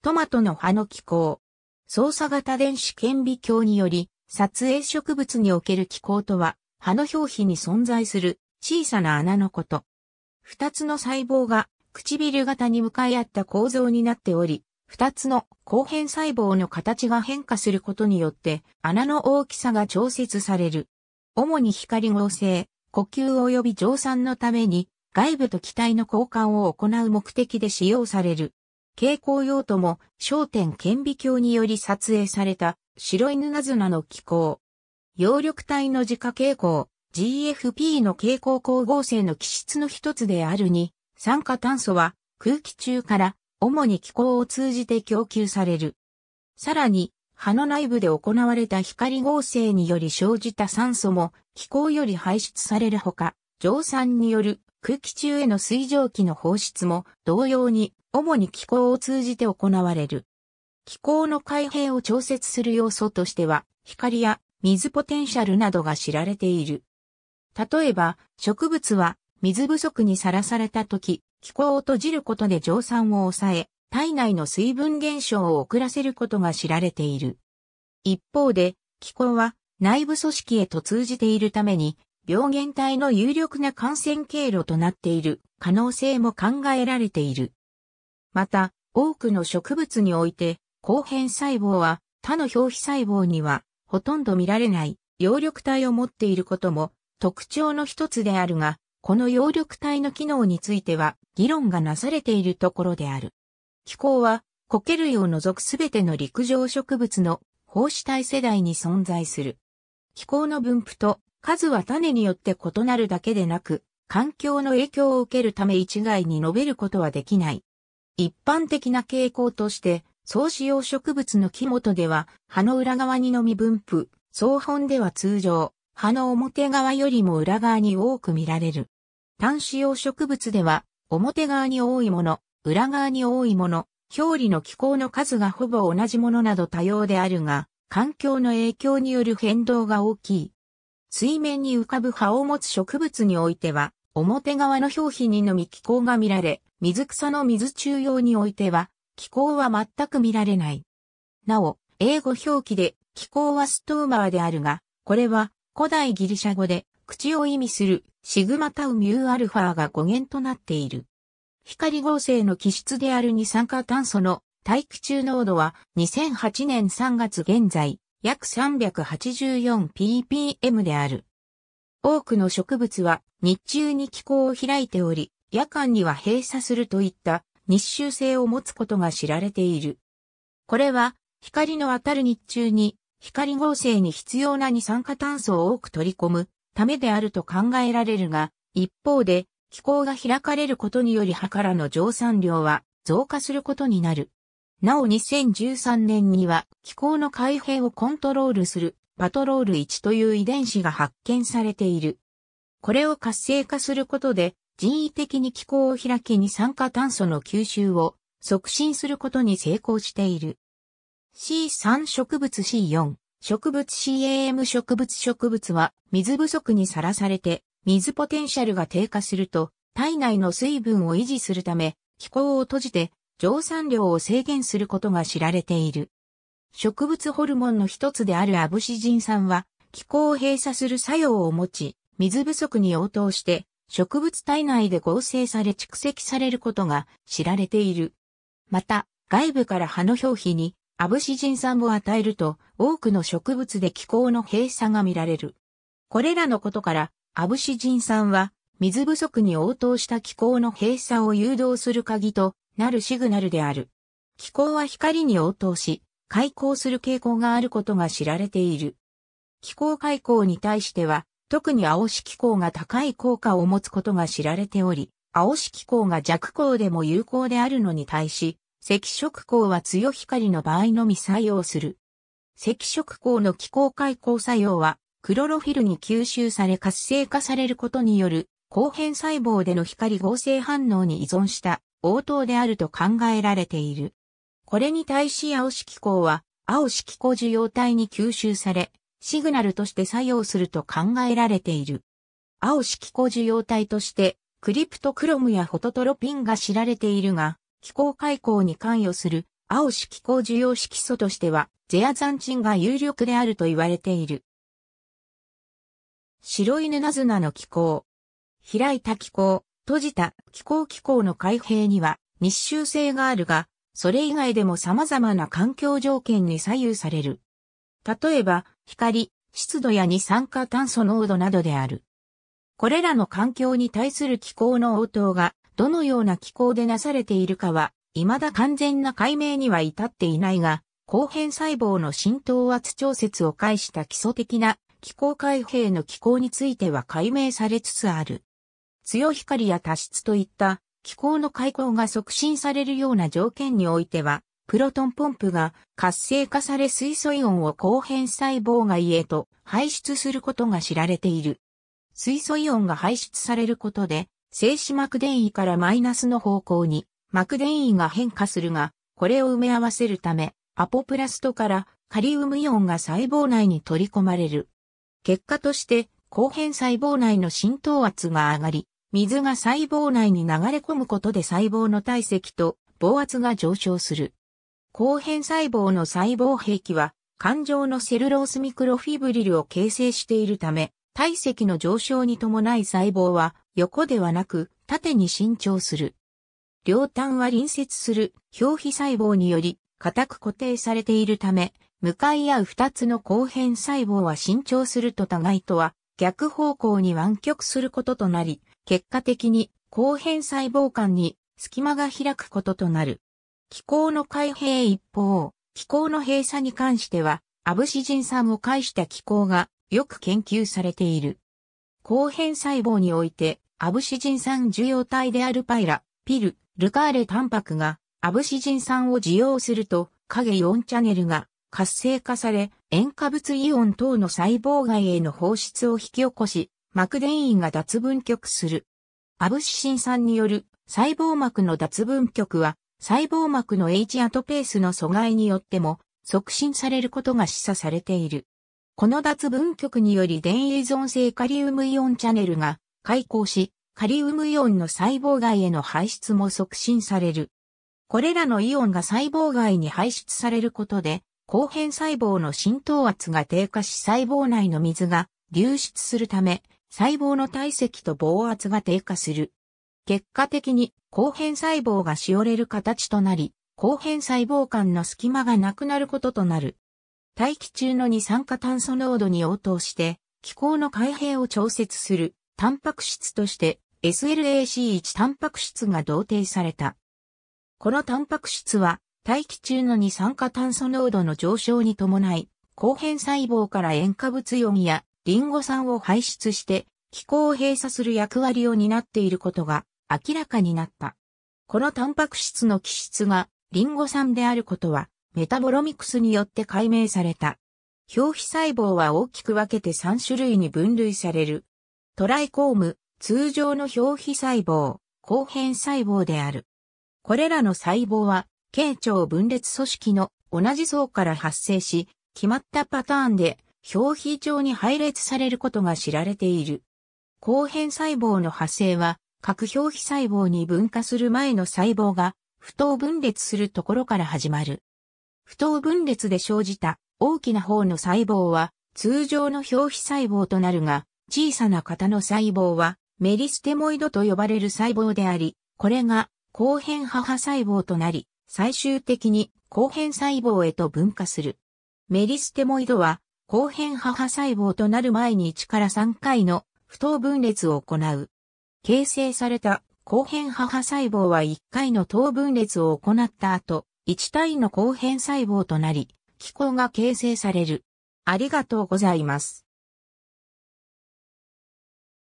トマトの葉の気候。操作型電子顕微鏡により、撮影植物における気候とは、葉の表皮に存在する小さな穴のこと。二つの細胞が唇型に向かい合った構造になっており、二つの後辺細胞の形が変化することによって穴の大きさが調節される。主に光合成、呼吸及び蒸散のために外部と気体の交換を行う目的で使用される。蛍光用途も焦点顕微鏡により撮影された白い布綱の気候。葉緑体の自家蛍光、GFP の蛍光光合成の基質の一つであるに、酸化炭素は空気中から主に気候を通じて供給される。さらに、葉の内部で行われた光合成により生じた酸素も気候より排出されるほか、蒸散による空気中への水蒸気の放出も同様に主に気候を通じて行われる。気候の開閉を調節する要素としては光や水ポテンシャルなどが知られている。例えば植物は水不足にさらされた時気候を閉じることで蒸散を抑え体内の水分減少を遅らせることが知られている。一方で気候は内部組織へと通じているために病原体の有力な感染経路となっている可能性も考えられている。また、多くの植物において、後変細胞は他の表皮細胞にはほとんど見られない葉緑体を持っていることも特徴の一つであるが、この葉緑体の機能については議論がなされているところである。気候は、苔類を除くすべての陸上植物の胞子体世代に存在する。気候の分布と数は種によって異なるだけでなく、環境の影響を受けるため一概に述べることはできない。一般的な傾向として、総使用植物の木元では、葉の裏側にのみ分布、総本では通常、葉の表側よりも裏側に多く見られる。単使用植物では、表側に多いもの、裏側に多いもの、表裏の気候の数がほぼ同じものなど多様であるが、環境の影響による変動が大きい。水面に浮かぶ葉を持つ植物においては、表側の表皮にのみ気候が見られ、水草の水中用においては、気候は全く見られない。なお、英語表記で、気候はストーマーであるが、これは古代ギリシャ語で、口を意味するシグマタウミューアルファが語源となっている。光合成の気質である二酸化炭素の大気中濃度は2008年3月現在約 384ppm である。多くの植物は日中に気候を開いており、夜間には閉鎖するといった日周性を持つことが知られている。これは光の当たる日中に光合成に必要な二酸化炭素を多く取り込むためであると考えられるが、一方で気候が開かれることにより葉からの蒸散量は増加することになる。なお2013年には気候の改変をコントロールするパトロール1という遺伝子が発見されている。これを活性化することで人為的に気候を開きに酸化炭素の吸収を促進することに成功している。C3 植物 C4 植物 CAM 植物植物は水不足にさらされて水ポテンシャルが低下すると体内の水分を維持するため気候を閉じて蒸散量を制限することが知られている。植物ホルモンの一つであるアブシジン酸は、気候を閉鎖する作用を持ち、水不足に応答して、植物体内で合成され蓄積されることが知られている。また、外部から葉の表皮にアブシジン酸を与えると、多くの植物で気候の閉鎖が見られる。これらのことから、アブシジン酸は、水不足に応答した気候の閉鎖を誘導する鍵となるシグナルである。気候は光に応答し、開口する傾向があることが知られている。気候開口に対しては、特に青色光が高い効果を持つことが知られており、青色光が弱光でも有効であるのに対し、赤色光は強光の場合のみ作用する。赤色光の気候開口作用は、クロロフィルに吸収され活性化されることによる、後変細胞での光合成反応に依存した応答であると考えられている。これに対し青色光は、青色光受容体に吸収され、シグナルとして作用すると考えられている。青色光受容体として、クリプトクロムやフォトトロピンが知られているが、気候開口に関与する青色光受容色素としては、ゼアザンチンが有力であると言われている。白犬ナズナの気候。開いた気候。閉じた気候機構の開閉には日周性があるが、それ以外でも様々な環境条件に左右される。例えば、光、湿度や二酸化炭素濃度などである。これらの環境に対する気候の応答が、どのような気候でなされているかは、未だ完全な解明には至っていないが、後編細胞の浸透圧調節を介した基礎的な気候開閉の気候については解明されつつある。強光や多湿といった気候の開口が促進されるような条件においては、プロトンポンプが活性化され水素イオンを後変細胞外へと排出することが知られている。水素イオンが排出されることで、静止膜電位からマイナスの方向に膜電位が変化するが、これを埋め合わせるため、アポプラストからカリウムイオンが細胞内に取り込まれる。結果として、後変細胞内の浸透圧が上がり、水が細胞内に流れ込むことで細胞の体積と防圧が上昇する。後変細胞の細胞壁は、環状のセルロースミクロフィブリルを形成しているため、体積の上昇に伴い細胞は横ではなく縦に伸長する。両端は隣接する表皮細胞により固く固定されているため、向かい合う二つの後変細胞は伸長すると互いとは逆方向に湾曲することとなり、結果的に後変細胞間に隙間が開くこととなる。気候の開閉一方、気候の閉鎖に関しては、アブシジン酸を介した気候がよく研究されている。後変細胞において、アブシジン酸受容体であるパイラ、ピル、ルカーレタンパクが、アブシジン酸を受容すると、影4チャネルが活性化され、塩化物イオン等の細胞外への放出を引き起こし、膜電位が脱分極する。アブシシン酸による細胞膜の脱分極は、細胞膜の H アトペースの阻害によっても促進されることが示唆されている。この脱分極により電位依存性カリウムイオンチャネルが開口し、カリウムイオンの細胞外への排出も促進される。これらのイオンが細胞外に排出されることで、後変細胞の浸透圧が低下し細胞内の水が流出するため、細胞の体積と防圧が低下する。結果的に、後変細胞がしおれる形となり、後変細胞間の隙間がなくなることとなる。大気中の二酸化炭素濃度に応答して、気候の開閉を調節する、タンパク質として、SLAC1 タンパク質が同定された。このタンパク質は、大気中の二酸化炭素濃度の上昇に伴い、後変細胞から塩化物イオンやリンゴ酸を排出して気候を閉鎖する役割を担っていることが明らかになった。このタンパク質の基質がリンゴ酸であることはメタボロミクスによって解明された。表皮細胞は大きく分けて3種類に分類される。トライコーム、通常の表皮細胞、後変細胞である。これらの細胞は、形腸分裂組織の同じ層から発生し、決まったパターンで表皮腸に配列されることが知られている。後変細胞の派生は、核表皮細胞に分化する前の細胞が、不等分裂するところから始まる。不等分裂で生じた大きな方の細胞は、通常の表皮細胞となるが、小さな型の細胞は、メリステモイドと呼ばれる細胞であり、これが、後変母細胞となり、最終的に後変細胞へと分化する。メリステモイドは後編母細胞となる前に1から3回の不等分裂を行う。形成された後編母細胞は1回の等分裂を行った後、1単位の後編細胞となり、機構が形成される。ありがとうございます。